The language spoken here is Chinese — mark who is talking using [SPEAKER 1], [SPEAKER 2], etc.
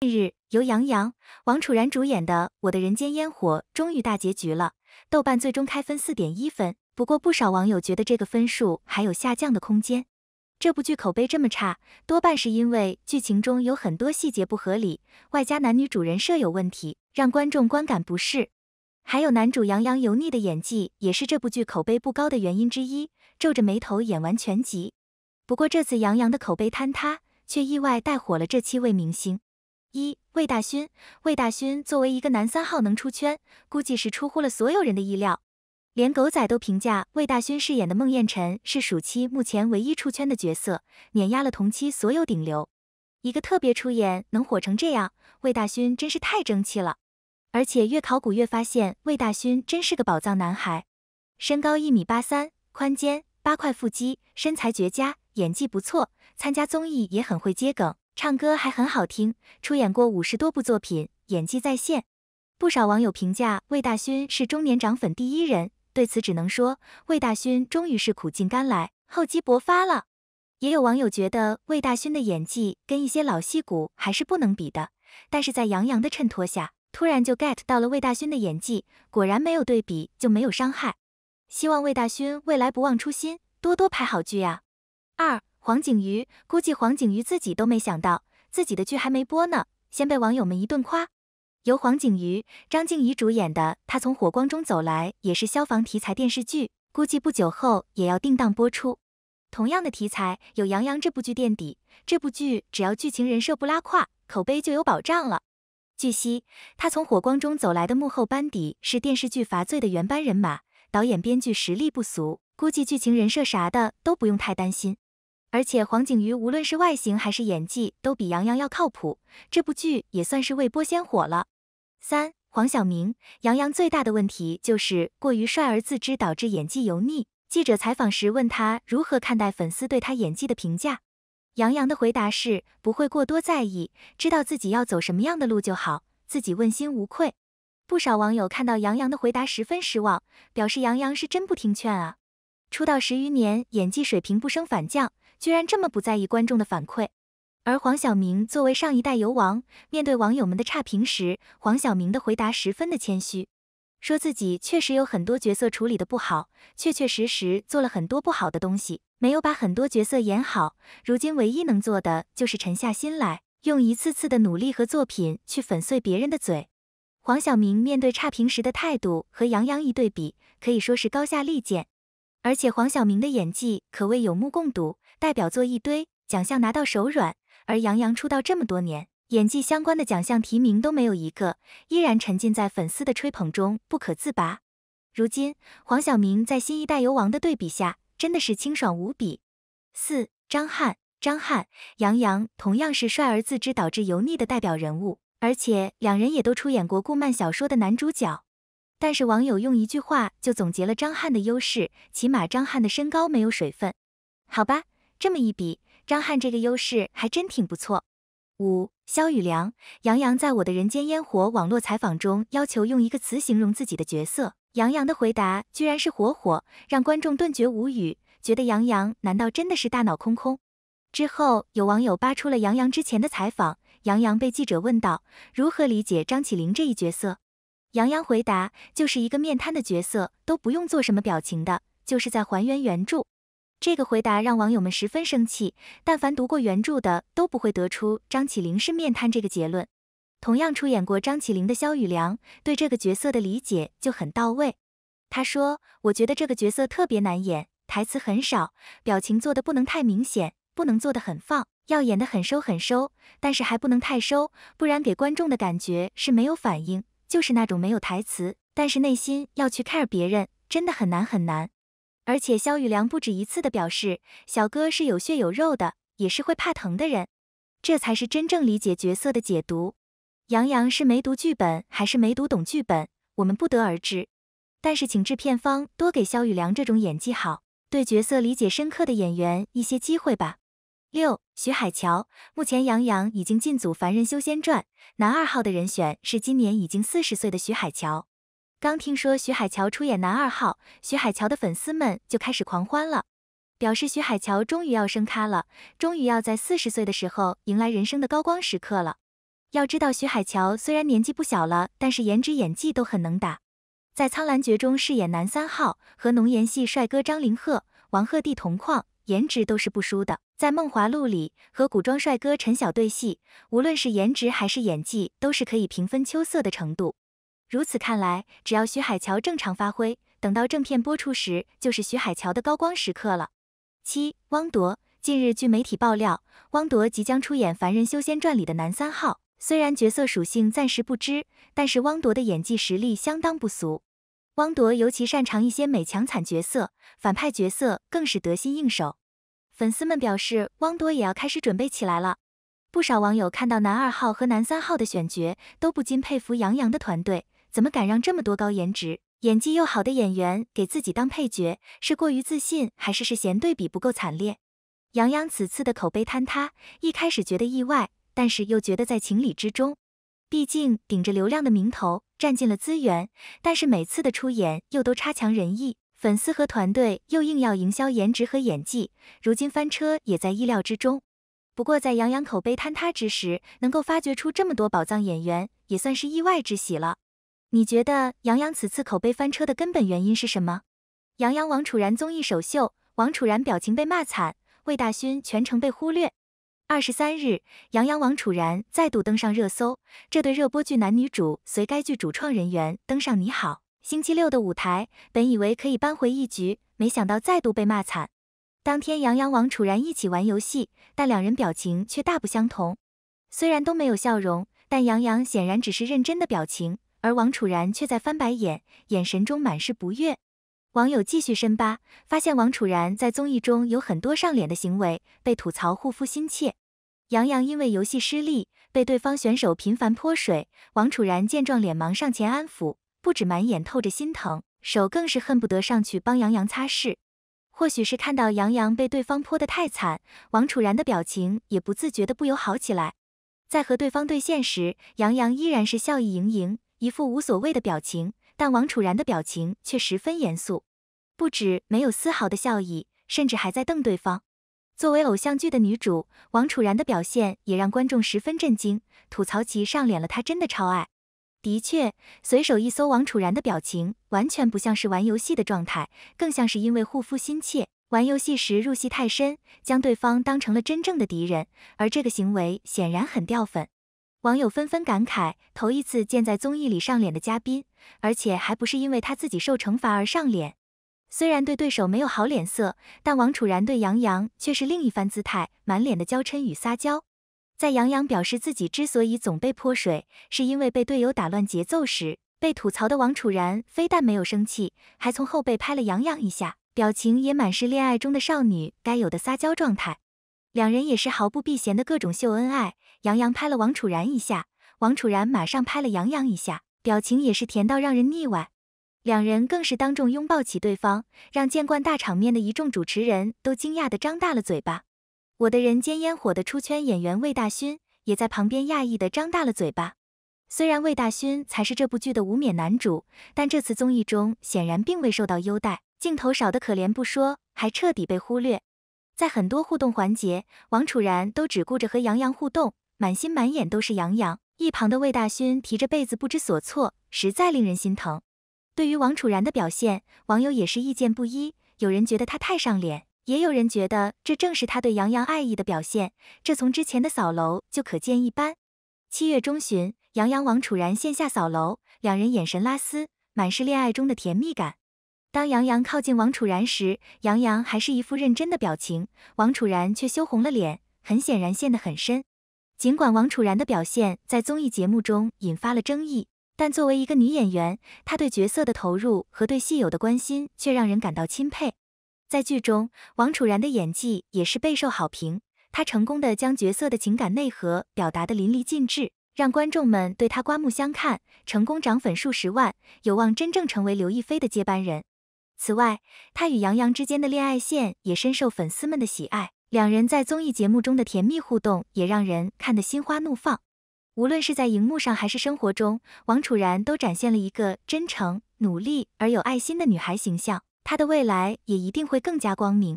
[SPEAKER 1] 近日，由杨洋、王楚然主演的《我的人间烟火》终于大结局了。豆瓣最终开分四点一分，不过不少网友觉得这个分数还有下降的空间。这部剧口碑这么差，多半是因为剧情中有很多细节不合理，外加男女主人设有问题，让观众观感不适。还有男主杨洋油腻的演技也是这部剧口碑不高的原因之一。皱着眉头演完全集，不过这次杨洋的口碑坍塌，却意外带火了这七位明星。一魏大勋，魏大勋作为一个男三号能出圈，估计是出乎了所有人的意料，连狗仔都评价魏大勋饰演的孟宴臣是暑期目前唯一出圈的角色，碾压了同期所有顶流。一个特别出演能火成这样，魏大勋真是太争气了。而且越考古越发现魏大勋真是个宝藏男孩，身高一米八三，宽肩，八块腹肌，身材绝佳，演技不错，参加综艺也很会接梗。唱歌还很好听，出演过五十多部作品，演技在线。不少网友评价魏大勋是中年涨粉第一人，对此只能说魏大勋终于是苦尽甘来，厚积薄发了。也有网友觉得魏大勋的演技跟一些老戏骨还是不能比的，但是在杨洋的衬托下，突然就 get 到了魏大勋的演技，果然没有对比就没有伤害。希望魏大勋未来不忘初心，多多拍好剧啊。二。黄景瑜估计黄景瑜自己都没想到，自己的剧还没播呢，先被网友们一顿夸。由黄景瑜、张静怡主演的《他从火光中走来》也是消防题材电视剧，估计不久后也要定档播出。同样的题材有杨洋这部剧垫底，这部剧只要剧情人设不拉胯，口碑就有保障了。据悉，《他从火光中走来》的幕后班底是电视剧《罚罪》的原班人马，导演、编剧实力不俗，估计剧情人设啥的都不用太担心。而且黄景瑜无论是外形还是演技都比杨洋要靠谱，这部剧也算是未播先火了。三黄晓明杨洋最大的问题就是过于帅而自知，导致演技油腻。记者采访时问他如何看待粉丝对他演技的评价，杨洋的回答是不会过多在意，知道自己要走什么样的路就好，自己问心无愧。不少网友看到杨洋的回答十分失望，表示杨洋是真不听劝啊！出道十余年，演技水平不升反降。居然这么不在意观众的反馈，而黄晓明作为上一代游王，面对网友们的差评时，黄晓明的回答十分的谦虚，说自己确实有很多角色处理的不好，确确实实做了很多不好的东西，没有把很多角色演好。如今唯一能做的就是沉下心来，用一次次的努力和作品去粉碎别人的嘴。黄晓明面对差评时的态度和杨洋一对比，可以说是高下立见。而且黄晓明的演技可谓有目共睹，代表作一堆，奖项拿到手软。而杨洋出道这么多年，演技相关的奖项提名都没有一个，依然沉浸在粉丝的吹捧中不可自拔。如今黄晓明在新一代游王的对比下，真的是清爽无比。四张翰，张翰、杨洋同样是帅而自知导致油腻的代表人物，而且两人也都出演过顾漫小说的男主角。但是网友用一句话就总结了张翰的优势，起码张翰的身高没有水分，好吧，这么一比，张翰这个优势还真挺不错。五，肖雨良，杨洋在《我的人间烟火》网络采访中要求用一个词形容自己的角色，杨洋的回答居然是“火火”，让观众顿觉无语，觉得杨洋难道真的是大脑空空？之后有网友扒出了杨洋之前的采访，杨洋被记者问到如何理解张起灵这一角色。杨洋回答，就是一个面瘫的角色，都不用做什么表情的，就是在还原原著。这个回答让网友们十分生气。但凡读过原著的，都不会得出张起灵是面瘫这个结论。同样出演过张起灵的肖宇梁，对这个角色的理解就很到位。他说：“我觉得这个角色特别难演，台词很少，表情做的不能太明显，不能做的很放，要演的很收很收，但是还不能太收，不然给观众的感觉是没有反应。”就是那种没有台词，但是内心要去 care 别人，真的很难很难。而且肖宇梁不止一次的表示，小哥是有血有肉的，也是会怕疼的人，这才是真正理解角色的解读。杨洋是没读剧本，还是没读懂剧本，我们不得而知。但是请制片方多给肖宇梁这种演技好、对角色理解深刻的演员一些机会吧。六徐海乔目前杨洋已经进组《凡人修仙传》，男二号的人选是今年已经四十岁的徐海乔。刚听说徐海乔出演男二号，徐海乔的粉丝们就开始狂欢了，表示徐海乔终于要升咖了，终于要在四十岁的时候迎来人生的高光时刻了。要知道徐海乔虽然年纪不小了，但是颜值演技都很能打，在《苍兰诀》中饰演男三号，和浓颜系帅哥张凌赫、王鹤棣同框，颜值都是不输的。在《梦华录》里和古装帅哥陈晓对戏，无论是颜值还是演技，都是可以平分秋色的程度。如此看来，只要徐海乔正常发挥，等到正片播出时，就是徐海乔的高光时刻了。七，汪铎。近日据媒体爆料，汪铎即将出演《凡人修仙传》里的男三号。虽然角色属性暂时不知，但是汪铎的演技实力相当不俗。汪铎尤其擅长一些美强惨角色，反派角色更是得心应手。粉丝们表示，汪铎也要开始准备起来了。不少网友看到男二号和男三号的选角，都不禁佩服杨洋的团队，怎么敢让这么多高颜值、演技又好的演员给自己当配角？是过于自信，还是嫌对比不够惨烈？杨洋此次的口碑坍塌，一开始觉得意外，但是又觉得在情理之中。毕竟顶着流量的名头，占尽了资源，但是每次的出演又都差强人意。粉丝和团队又硬要营销颜值和演技，如今翻车也在意料之中。不过在杨洋口碑坍塌之时，能够发掘出这么多宝藏演员，也算是意外之喜了。你觉得杨洋此次口碑翻车的根本原因是什么？杨洋王楚然综艺首秀，王楚然表情被骂惨，魏大勋全程被忽略。二十三日，杨洋王楚然再度登上热搜，这对热播剧男女主随该剧主创人员登上你好。星期六的舞台，本以为可以扳回一局，没想到再度被骂惨。当天，杨洋、王楚然一起玩游戏，但两人表情却大不相同。虽然都没有笑容，但杨洋显然只是认真的表情，而王楚然却在翻白眼，眼神中满是不悦。网友继续深扒，发现王楚然在综艺中有很多上脸的行为，被吐槽护肤心切。杨洋因为游戏失利，被对方选手频繁泼水，王楚然见状，脸忙上前安抚。不止满眼透着心疼，手更是恨不得上去帮杨洋擦拭。或许是看到杨洋被对方泼得太惨，王楚然的表情也不自觉的不由好起来。在和对方对线时，杨洋依然是笑意盈盈，一副无所谓的表情，但王楚然的表情却十分严肃，不止没有丝毫的笑意，甚至还在瞪对方。作为偶像剧的女主，王楚然的表现也让观众十分震惊，吐槽其上脸了，他真的超爱。的确，随手一搜王楚然的表情，完全不像是玩游戏的状态，更像是因为护肤心切，玩游戏时入戏太深，将对方当成了真正的敌人。而这个行为显然很掉粉，网友纷纷感慨：头一次见在综艺里上脸的嘉宾，而且还不是因为他自己受惩罚而上脸。虽然对对手没有好脸色，但王楚然对杨洋却是另一番姿态，满脸的娇嗔与撒娇。在杨洋表示自己之所以总被泼水，是因为被队友打乱节奏时，被吐槽的王楚然非但没有生气，还从后背拍了杨洋一下，表情也满是恋爱中的少女该有的撒娇状态。两人也是毫不避嫌的各种秀恩爱，杨洋拍了王楚然一下，王楚然马上拍了杨洋一下，表情也是甜到让人腻歪。两人更是当众拥抱起对方，让见惯大场面的一众主持人都惊讶的张大了嘴巴。我的人间烟火的出圈演员魏大勋也在旁边讶异的张大了嘴巴。虽然魏大勋才是这部剧的无冕男主，但这次综艺中显然并未受到优待，镜头少得可怜不说，还彻底被忽略。在很多互动环节，王楚然都只顾着和杨洋互动，满心满眼都是杨洋。一旁的魏大勋提着被子不知所措，实在令人心疼。对于王楚然的表现，网友也是意见不一，有人觉得他太上脸。也有人觉得这正是他对杨洋爱意的表现，这从之前的扫楼就可见一斑。七月中旬，杨洋、王楚然线下扫楼，两人眼神拉丝，满是恋爱中的甜蜜感。当杨洋靠近王楚然时，杨洋还是一副认真的表情，王楚然却羞红了脸，很显然陷得很深。尽管王楚然的表现在综艺节目中引发了争议，但作为一个女演员，她对角色的投入和对戏友的关心却让人感到钦佩。在剧中，王楚然的演技也是备受好评。她成功的将角色的情感内核表达的淋漓尽致，让观众们对她刮目相看，成功涨粉数十万，有望真正成为刘亦菲的接班人。此外，她与杨洋之间的恋爱线也深受粉丝们的喜爱。两人在综艺节目中的甜蜜互动也让人看得心花怒放。无论是在荧幕上还是生活中，王楚然都展现了一个真诚、努力而有爱心的女孩形象。他的未来也一定会更加光明。